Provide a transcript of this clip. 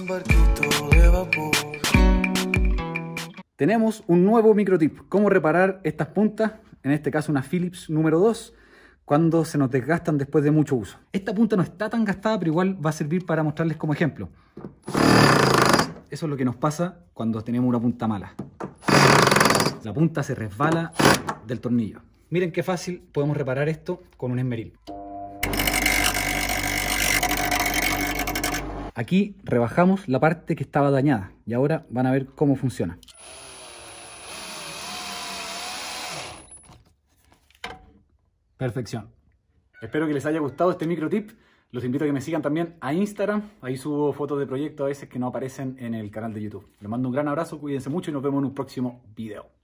un barquito de Tenemos un nuevo microtip, cómo reparar estas puntas, en este caso una Philips número 2, cuando se nos desgastan después de mucho uso. Esta punta no está tan gastada, pero igual va a servir para mostrarles como ejemplo. Eso es lo que nos pasa cuando tenemos una punta mala. La punta se resbala del tornillo. Miren qué fácil podemos reparar esto con un esmeril. Aquí rebajamos la parte que estaba dañada y ahora van a ver cómo funciona. Perfección. Espero que les haya gustado este micro tip. Los invito a que me sigan también a Instagram. Ahí subo fotos de proyectos a veces que no aparecen en el canal de YouTube. Les mando un gran abrazo, cuídense mucho y nos vemos en un próximo video.